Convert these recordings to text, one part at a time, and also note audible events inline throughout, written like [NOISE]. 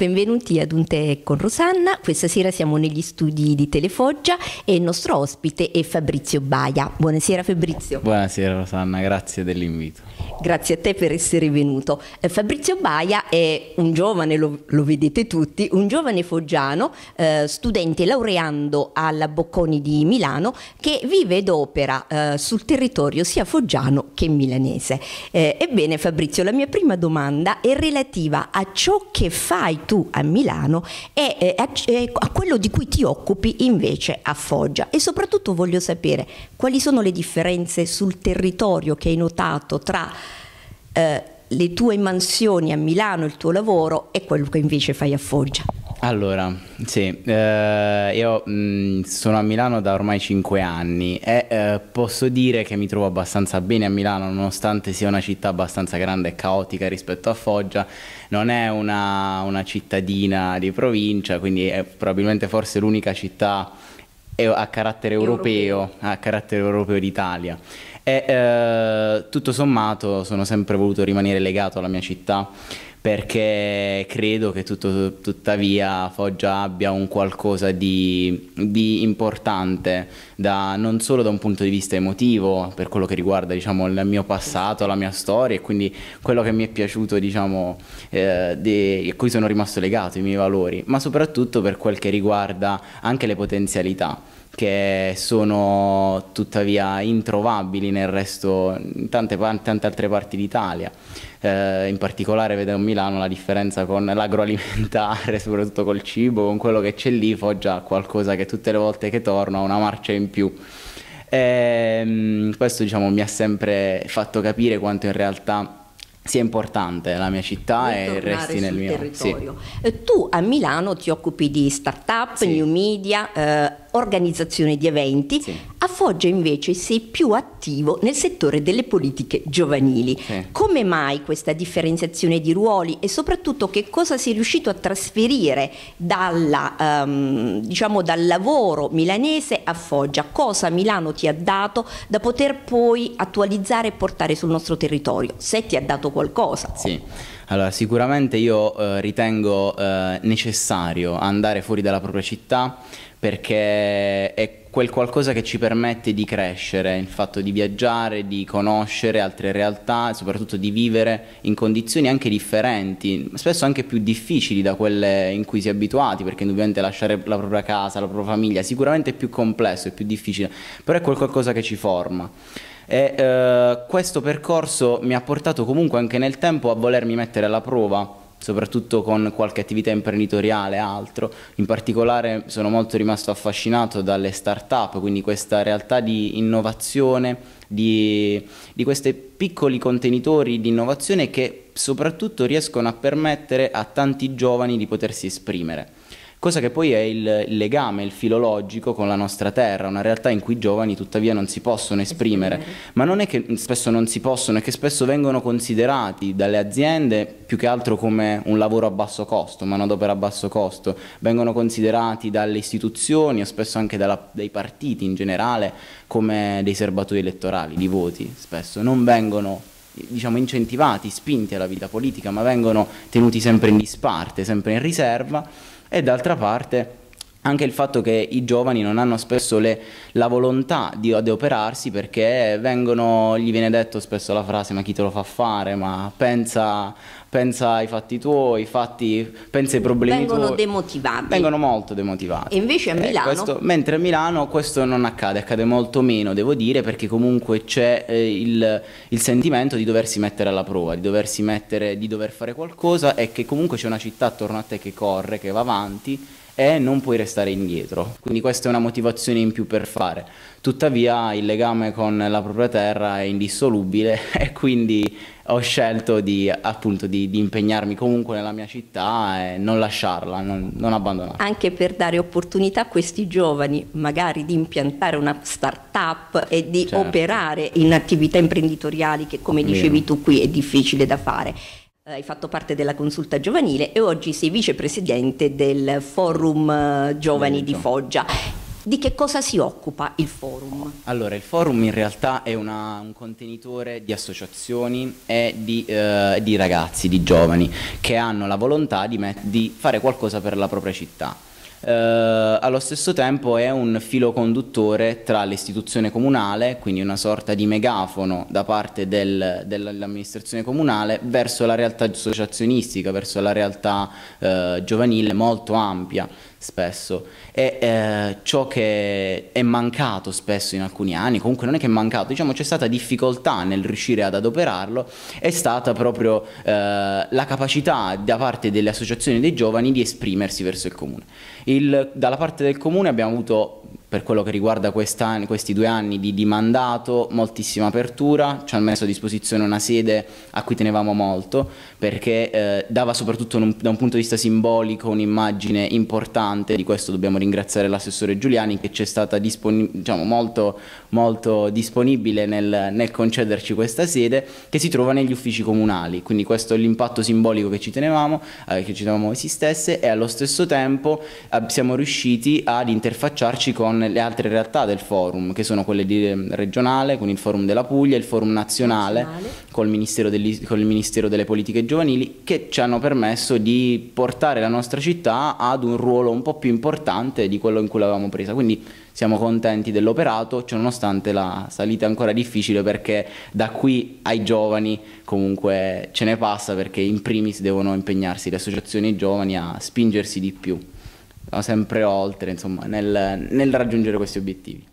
Benvenuti ad Un tè con Rosanna, questa sera siamo negli studi di Telefoggia e il nostro ospite è Fabrizio Baia. Buonasera Fabrizio. Buonasera Rosanna, grazie dell'invito. Grazie a te per essere venuto. Eh, Fabrizio Baia è un giovane, lo, lo vedete tutti, un giovane foggiano, eh, studente laureando alla Bocconi di Milano che vive ed opera eh, sul territorio sia foggiano che milanese. Eh, ebbene Fabrizio, la mia prima domanda è relativa a ciò che fai tu a Milano e a, a quello di cui ti occupi invece a Foggia. E soprattutto voglio sapere quali sono le differenze sul territorio che hai notato tra eh, le tue mansioni a Milano, il tuo lavoro e quello che invece fai a Foggia. Allora, sì, eh, io mh, mm, sono a Milano da ormai 5 anni e eh, posso dire che mi trovo abbastanza bene a Milano, nonostante sia una città abbastanza grande e caotica rispetto a Foggia, non è una, una cittadina di provincia, quindi è probabilmente forse l'unica città eh, a carattere europeo, europeo. a carattere europeo d'Italia. E eh, tutto sommato sono sempre voluto rimanere legato alla mia città perché credo che tutto, tuttavia Foggia abbia un qualcosa di, di importante da, non solo da un punto di vista emotivo per quello che riguarda diciamo, il mio passato, la mia storia e quindi quello che mi è piaciuto diciamo, eh, de, a cui sono rimasto legato, i miei valori ma soprattutto per quel che riguarda anche le potenzialità che sono tuttavia introvabili nel resto, in tante, tante altre parti d'Italia. Eh, in particolare vedo a Milano la differenza con l'agroalimentare, [LAUGHS] soprattutto col cibo, con quello che c'è lì, Foggia qualcosa che tutte le volte che torno ha una marcia in più. E, ehm, questo diciamo, mi ha sempre fatto capire quanto in realtà sia importante la mia città e, il resto nel mio territorio. Sì. Eh, tu a Milano ti occupi di start-up, sì. new media, eh, organizzazione di eventi, sì. a Foggia invece sei più attivo nel settore delle politiche giovanili. Sì. Come mai questa differenziazione di ruoli e soprattutto che cosa sei riuscito a trasferire dalla, um, diciamo dal lavoro milanese a Foggia? Cosa Milano ti ha dato da poter poi attualizzare e portare sul nostro territorio? Se ti ha dato qualcosa. Sì. Allora, sicuramente io eh, ritengo eh, necessario andare fuori dalla propria città perché è quel qualcosa che ci permette di crescere, il fatto di viaggiare, di conoscere altre realtà e soprattutto di vivere in condizioni anche differenti, spesso anche più difficili da quelle in cui si è abituati, perché indubbiamente lasciare la propria casa, la propria famiglia, sicuramente è più complesso, è più difficile, però è quel qualcosa che ci forma. E eh, questo percorso mi ha portato comunque anche nel tempo a volermi mettere alla prova soprattutto con qualche attività imprenditoriale altro. In particolare sono molto rimasto affascinato dalle start-up, quindi questa realtà di innovazione, di, di questi piccoli contenitori di innovazione che soprattutto riescono a permettere a tanti giovani di potersi esprimere cosa che poi è il legame, il filologico con la nostra terra, una realtà in cui i giovani tuttavia non si possono esprimere, esprimere. ma non è che spesso non si possono, è che spesso vengono considerati dalle aziende più che altro come un lavoro a basso costo, manodopera a basso costo, vengono considerati dalle istituzioni o spesso anche dalla, dai partiti in generale come dei serbatoi elettorali, di voti spesso, non vengono diciamo, incentivati, spinti alla vita politica, ma vengono tenuti sempre in disparte, sempre in riserva e d'altra parte anche il fatto che i giovani non hanno spesso le, la volontà di adoperarsi perché vengono, gli viene detto spesso la frase ma chi te lo fa fare, ma pensa, pensa ai fatti tuoi, fatti, pensa ai problemi vengono tuoi. Vengono demotivati. Vengono molto demotivati. E invece a eh, Milano? Questo, mentre a Milano questo non accade, accade molto meno devo dire perché comunque c'è eh, il, il, sentimento di doversi mettere alla prova, di doversi mettere, di dover fare qualcosa e che comunque c'è una città attorno a te che corre, che va avanti e non puoi restare indietro. Quindi questa è una motivazione in più per fare. Tuttavia il legame con la propria terra è indissolubile [LAUGHS] e quindi ho scelto di, appunto, di, di impegnarmi comunque nella mia città e non lasciarla, non, non abbandonarla. Anche per dare opportunità a questi giovani magari di impiantare una start-up e di certo. operare in attività imprenditoriali che come dicevi Vero. tu qui è difficile da fare. Hai fatto parte della consulta giovanile e oggi sei vicepresidente del Forum eh, Giovani di Foggia. Di che cosa si occupa il forum? Allora, il forum in realtà è una, un contenitore di associazioni e di, eh, di, ragazzi, di giovani, che hanno la volontà di, di fare qualcosa per la propria città eh, allo stesso tempo è un filo conduttore tra l'istituzione comunale, quindi una sorta di megafono da parte del, dell'amministrazione comunale verso la realtà associazionistica, verso la realtà eh, giovanile molto ampia spesso e eh, ciò che è mancato spesso in alcuni anni, comunque non è che è mancato, diciamo c'è stata difficoltà nel riuscire ad adoperarlo, è stata proprio eh, la capacità da parte delle associazioni dei giovani di esprimersi verso il comune. Il, dalla parte del comune abbiamo avuto per quello che riguarda questi due anni di, di mandato, moltissima apertura, ci hanno messo a disposizione una sede a cui tenevamo molto, perché eh, dava soprattutto un, da un punto di vista simbolico un'immagine importante, di questo dobbiamo ringraziare l'assessore Giuliani che ci è stata diciamo, molto molto disponibile nel, nel concederci questa sede che si trova negli uffici comunali, quindi questo è l'impatto simbolico che ci tenevamo, eh, che ci tenevamo esistesse e allo stesso tempo eh, siamo riusciti ad interfacciarci con le altre realtà del forum, che sono quelle di, eh, regionale, con il forum della Puglia, il forum nazionale, nazionale. Col, Ministero degli, col Ministero delle Politiche Giovanili, che ci hanno permesso di portare la nostra città ad un ruolo un po' più importante di quello in cui l'avevamo presa. Quindi siamo contenti dell'operato, ciononostante la salita è ancora difficile perché da qui ai giovani comunque ce ne passa perché in primis devono impegnarsi le associazioni giovani a spingersi di più, sempre oltre insomma, nel, nel raggiungere questi obiettivi.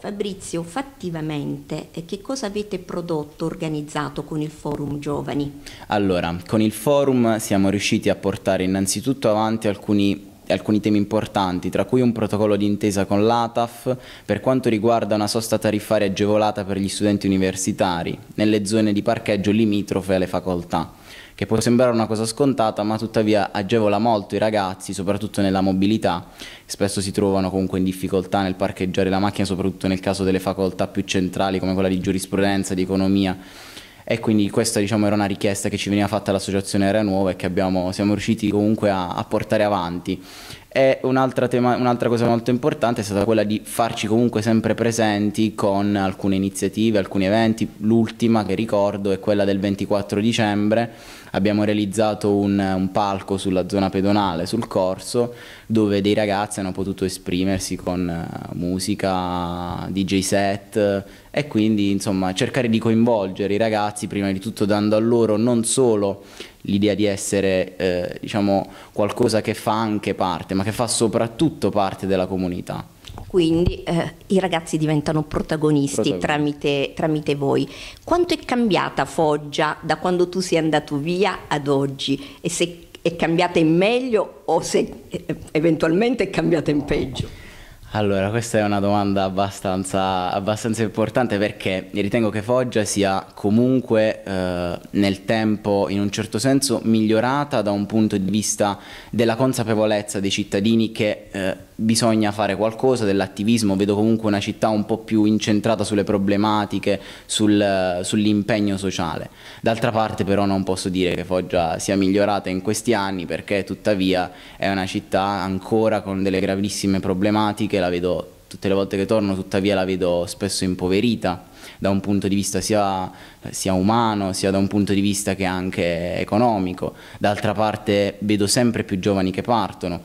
Fabrizio, fattivamente che cosa avete prodotto, organizzato con il Forum Giovani? Allora, con il Forum siamo riusciti a portare innanzitutto avanti alcuni alcuni temi importanti, tra cui un protocollo di intesa con l'ATAF per quanto riguarda una sosta tariffaria agevolata per gli studenti universitari nelle zone di parcheggio limitrofe alle facoltà, che può sembrare una cosa scontata ma tuttavia agevola molto i ragazzi, soprattutto nella mobilità, spesso si trovano comunque in difficoltà nel parcheggiare la macchina, soprattutto nel caso delle facoltà più centrali come quella di giurisprudenza, di economia e quindi questa diciamo, era una richiesta che ci veniva fatta dall'associazione Area Nuova e che abbiamo, siamo riusciti comunque a, a portare avanti. E un'altra, tema, un'altra, cosa molto importante è stata quella di farci comunque sempre presenti con alcune iniziative, alcuni eventi. L'ultima che ricordo è quella del 24 dicembre. Abbiamo realizzato un, un palco sulla zona pedonale, sul corso, dove dei ragazzi hanno potuto esprimersi con eh, musica, DJ set e quindi insomma cercare di coinvolgere i ragazzi prima di tutto dando a loro non solo l'idea di essere eh, diciamo, qualcosa che fa anche parte, ma che fa soprattutto parte della comunità. Quindi eh, i ragazzi diventano protagonisti, Tramite, tramite, voi. Quanto è cambiata Foggia da quando tu sei andato via ad oggi e se è cambiata in meglio o se eh, eventualmente è cambiata in peggio? Allora, questa è una domanda abbastanza, abbastanza, importante perché ritengo che Foggia sia comunque eh, nel tempo, in un certo senso, migliorata da un punto di vista della consapevolezza dei cittadini che eh, bisogna fare qualcosa dell'attivismo, vedo comunque una città un po' più incentrata sulle problematiche, sul, sull'impegno sociale. D'altra parte però non posso dire che Foggia sia migliorata in questi anni perché tuttavia è una città ancora con delle gravissime problematiche, la vedo tutte le volte che torno tuttavia la vedo spesso impoverita da un punto di vista sia, sia, umano, sia da un punto di vista che anche economico. D'altra parte vedo sempre più giovani che partono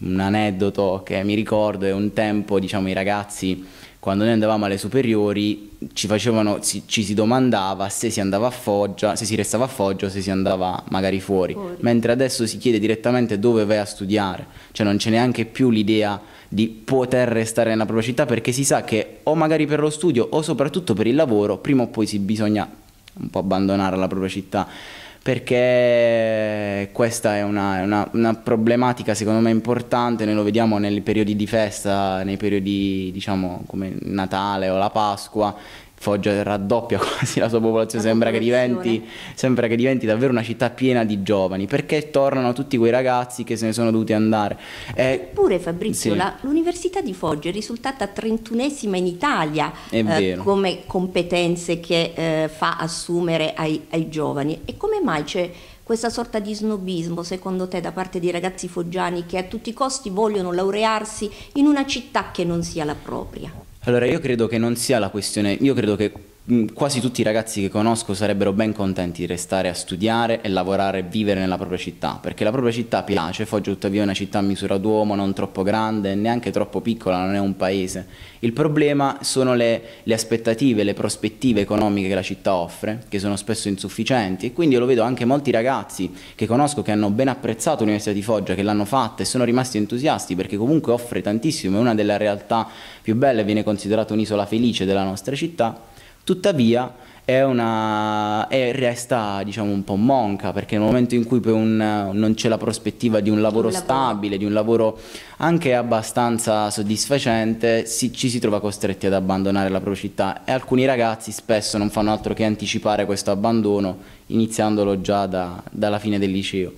un aneddoto che mi ricordo è un tempo, diciamo, i ragazzi quando noi andavamo alle superiori ci, facevano, ci, ci, si domandava se si andava a Foggia, se si restava a Foggia o se si andava magari fuori. fuori. mentre adesso si chiede direttamente dove vai a studiare, cioè non c'è neanche più l'idea di poter restare nella propria città perché si sa che o magari per lo studio o soprattutto per il lavoro prima o poi si bisogna un po' abbandonare la propria città perché questa è una, una, una, problematica secondo me importante, noi lo vediamo nei periodi di festa, nei periodi diciamo come Natale o la Pasqua, Foggia raddoppia [LAUGHS] quasi la sua popolazione, la sembra, Che diventi, sembra che, diventi, davvero una città piena di giovani, perché tornano tutti quei ragazzi che se ne sono dovuti andare. Eh, Eppure Fabrizio, sì. l'Università di Foggia è risultata 31esima in Italia eh, come competenze che eh, fa assumere ai, ai giovani. E come mai c'è questa sorta di snobismo, secondo te, da parte di ragazzi foggiani che a tutti i costi vogliono laurearsi in una città che non sia la propria? Allora io credo che non sia la questione, io credo che Mm, quasi tutti i ragazzi che conosco sarebbero ben contenti di restare a studiare e lavorare e vivere nella propria città, perché la propria città piace, Foggia tuttavia è una città a misura d'uomo, non troppo grande, neanche troppo piccola, non è un paese. Il problema sono le, le aspettative, le prospettive economiche che la città offre, che sono spesso insufficienti e quindi io lo vedo anche molti ragazzi che conosco che hanno ben apprezzato l'Università di Foggia, che l'hanno fatta e sono rimasti entusiasti perché comunque offre tantissimo, è una delle realtà più belle, viene considerata un'isola felice della nostra città tuttavia è una, è, resta diciamo, un po' monca perché nel momento in cui un, non c'è la prospettiva di un lavoro, un lavoro stabile, di un lavoro anche abbastanza soddisfacente, si, ci si trova costretti ad abbandonare la propria città e alcuni ragazzi spesso non fanno altro che anticipare questo abbandono iniziandolo già da, dalla fine del liceo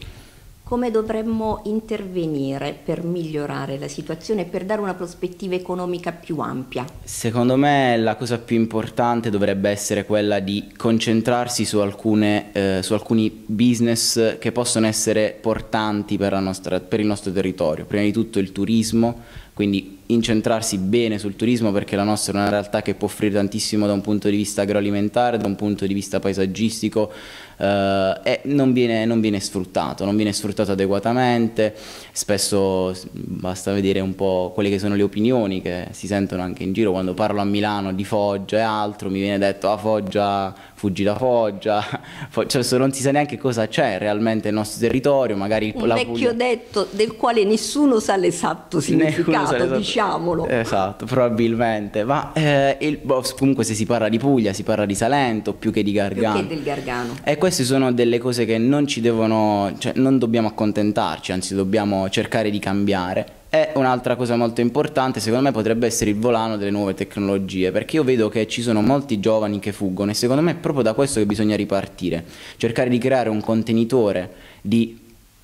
come dovremmo intervenire per migliorare la situazione e per dare una prospettiva economica più ampia? Secondo me la cosa più importante dovrebbe essere quella di concentrarsi su, alcune, eh, su alcuni business che possono essere portanti per, nostra, per il nostro territorio, prima di tutto il turismo, quindi incentrarsi bene sul turismo perché la nostra è una realtà che può offrire tantissimo da un punto di vista agroalimentare, da un punto di vista paesaggistico eh, e non viene, non viene, sfruttato, non viene sfruttato adeguatamente, spesso mm, basta vedere un po' quelle che sono le opinioni che si sentono anche in giro, quando parlo a Milano di Foggia e altro mi viene detto ah Foggia, fuggi da Foggia, [LAUGHS] cioè, non si sa neanche cosa c'è realmente nel nostro territorio, magari... Un la vecchio Puglia... detto del quale nessuno sa l'esatto significato, sa diciamo diciamolo. Esatto, probabilmente. Ma eh, il, boh, comunque se si parla di Puglia, si parla di Salento più che di Gargano. Più che del Gargano. E queste sono delle cose che non ci devono, cioè non dobbiamo accontentarci, anzi dobbiamo cercare di cambiare. E un'altra cosa molto importante, secondo me, potrebbe essere il volano delle nuove tecnologie, perché io vedo che ci sono molti giovani che fuggono e secondo me è proprio da questo che bisogna ripartire, cercare di creare un contenitore di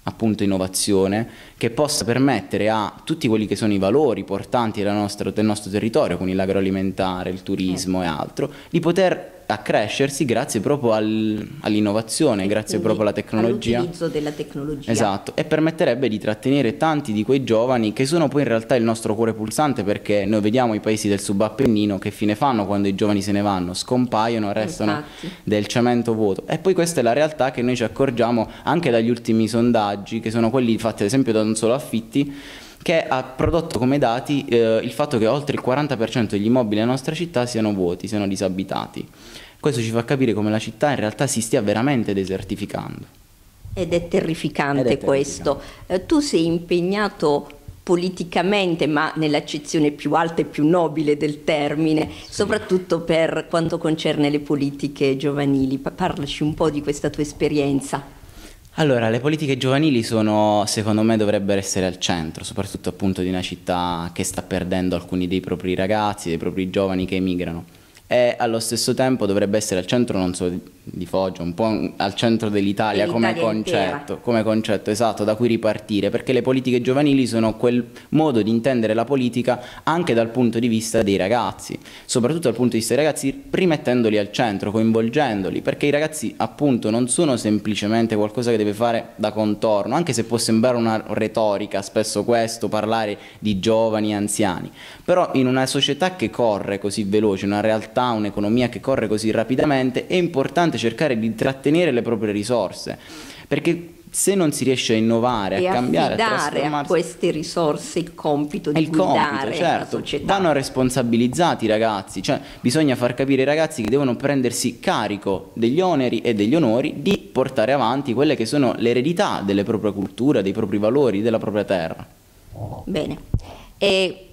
appunto innovazione che possa permettere a tutti quelli che sono i valori portanti del nostro, del nostro territorio, quindi l'agroalimentare, il turismo e altro, di poter a crescersi grazie proprio al, all'innovazione, grazie proprio alla tecnologia. All'utilizzo della tecnologia. Esatto, e permetterebbe di trattenere tanti di quei giovani che sono poi in realtà il nostro cuore pulsante perché noi vediamo i paesi del subappennino che fine fanno quando i giovani se ne vanno, scompaiono, restano Infatti. del cemento vuoto. E poi questa è la realtà che noi ci accorgiamo anche dagli ultimi sondaggi, che sono quelli fatti ad esempio da Non Solo Affitti, che ha prodotto come dati eh, il fatto che oltre il 40% degli immobili della nostra città siano vuoti, siano disabitati. Questo ci fa capire come la città in realtà si stia veramente desertificando. Ed è terrificante Ed è questo. Terrificante. Eh, tu sei impegnato politicamente, ma nell'accezione più alta e più nobile del termine, sì. soprattutto per quanto concerne le politiche giovanili. Parlaci un po' di questa tua esperienza. Allora, le politiche giovanili sono, secondo me, dovrebbero essere al centro, soprattutto appunto di una città che sta perdendo alcuni dei propri ragazzi, dei propri giovani che emigrano e allo stesso tempo dovrebbe essere al centro non solo di Foggia, un po' al centro dell'Italia come concetto, come concetto, esatto, da cui ripartire, perché le politiche giovanili sono quel modo di intendere la politica anche dal punto di vista dei ragazzi, soprattutto dal punto di vista dei ragazzi rimettendoli al centro, coinvolgendoli, perché i ragazzi appunto non sono semplicemente qualcosa che deve fare da contorno, anche se può sembrare una retorica spesso questo, parlare di giovani e anziani, però in una società che corre così veloce, una realtà, un'economia che corre così rapidamente, è importante importante cercare di trattenere le proprie risorse, perché se non si riesce a innovare, e a cambiare, a trasformarsi... a queste risorse il compito di il guidare compito, certo. la società. Vanno responsabilizzati i ragazzi, cioè bisogna far capire ai ragazzi che devono prendersi carico degli oneri e degli onori di portare avanti quelle che sono l'eredità delle proprie culture, dei propri valori, della propria terra. Bene. E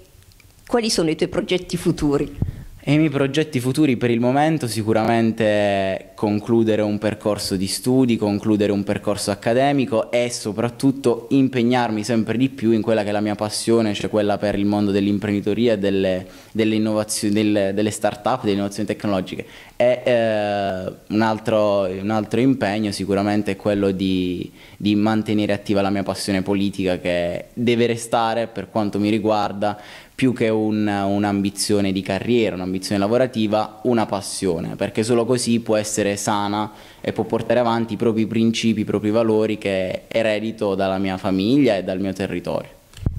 quali sono i tuoi progetti futuri? E i miei progetti futuri per il momento sicuramente concludere un percorso di studi, concludere un percorso accademico e soprattutto impegnarmi sempre di più in quella che è la mia passione, cioè quella per il mondo dell'imprenditoria e delle, delle, delle, delle start-up, delle innovazioni tecnologiche. E eh, un, altro, un, altro, impegno sicuramente è quello di, di mantenere attiva la mia passione politica che deve restare per quanto mi riguarda più che un, un'ambizione di carriera, un'ambizione lavorativa, una passione, perché solo così può essere sana e può portare avanti i propri principi, i propri valori che eredito dalla mia famiglia e dal mio territorio.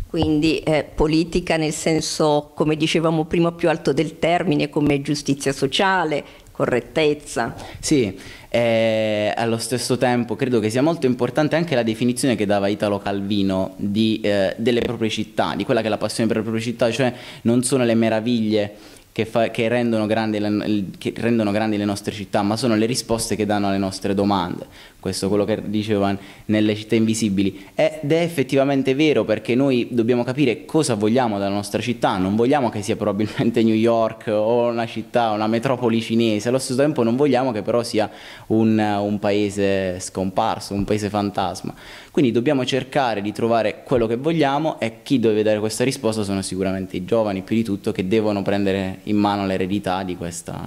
Quindi eh, politica nel senso, come dicevamo prima, più alto del termine, come giustizia sociale, correttezza. Sì, eh, allo stesso tempo credo che sia molto importante anche la definizione che dava Italo Calvino di, eh, delle proprie città, di quella che è la passione per le proprie città, cioè non sono le meraviglie che, fa, che, rendono le, che rendono grandi le nostre città, ma sono le risposte che danno alle nostre domande questo quello che diceva nelle città invisibili. Ed è effettivamente vero perché noi dobbiamo capire cosa vogliamo dalla nostra città, non vogliamo che sia probabilmente New York o una città, una metropoli cinese, allo stesso tempo non vogliamo che però sia un, un paese scomparso, un paese fantasma. Quindi dobbiamo cercare di trovare quello che vogliamo e chi deve dare questa risposta sono sicuramente i giovani più di tutto che devono prendere in mano l'eredità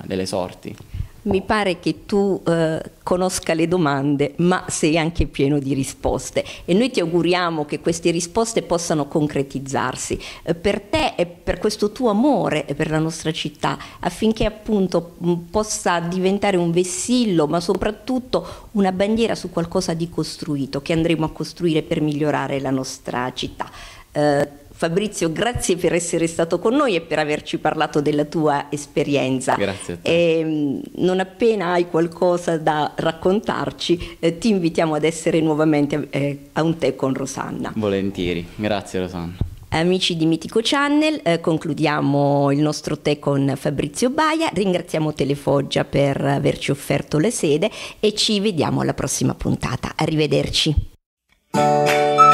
delle sorti mi pare che tu eh, conosca le domande, ma sei anche pieno di risposte e noi ti auguriamo che queste risposte possano concretizzarsi eh, per te e per questo tuo amore e per la nostra città, affinché appunto mh, mm, possa diventare un vessillo, ma soprattutto una bandiera su qualcosa di costruito che andremo a costruire per migliorare la nostra città. Eh, Fabrizio, grazie per essere stato con noi e per averci parlato della tua esperienza. Grazie. A te. E, ehm, non appena hai qualcosa da raccontarci, eh, ti invitiamo ad essere nuovamente eh, a un tè con Rosanna. Volentieri, grazie Rosanna. Amici di Mitico Channel, eh, concludiamo il nostro tè con Fabrizio Baia, ringraziamo Telefoggia per averci offerto la sede e ci vediamo alla prossima puntata. Arrivederci.